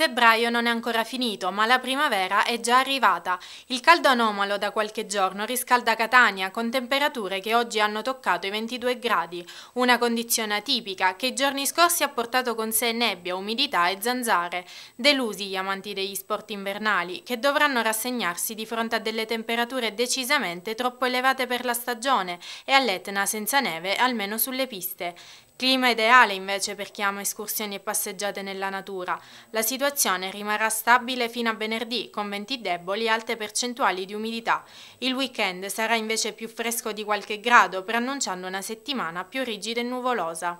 Febbraio non è ancora finito, ma la primavera è già arrivata. Il caldo anomalo da qualche giorno riscalda Catania con temperature che oggi hanno toccato i 22 gradi, una condizione atipica che i giorni scorsi ha portato con sé nebbia, umidità e zanzare. Delusi gli amanti degli sport invernali, che dovranno rassegnarsi di fronte a delle temperature decisamente troppo elevate per la stagione e all'Etna senza neve almeno sulle piste. Clima ideale invece per chi ama escursioni e passeggiate nella natura. La situazione situazione rimarrà stabile fino a venerdì con venti deboli e alte percentuali di umidità. Il weekend sarà invece più fresco di qualche grado, preannunciando una settimana più rigida e nuvolosa.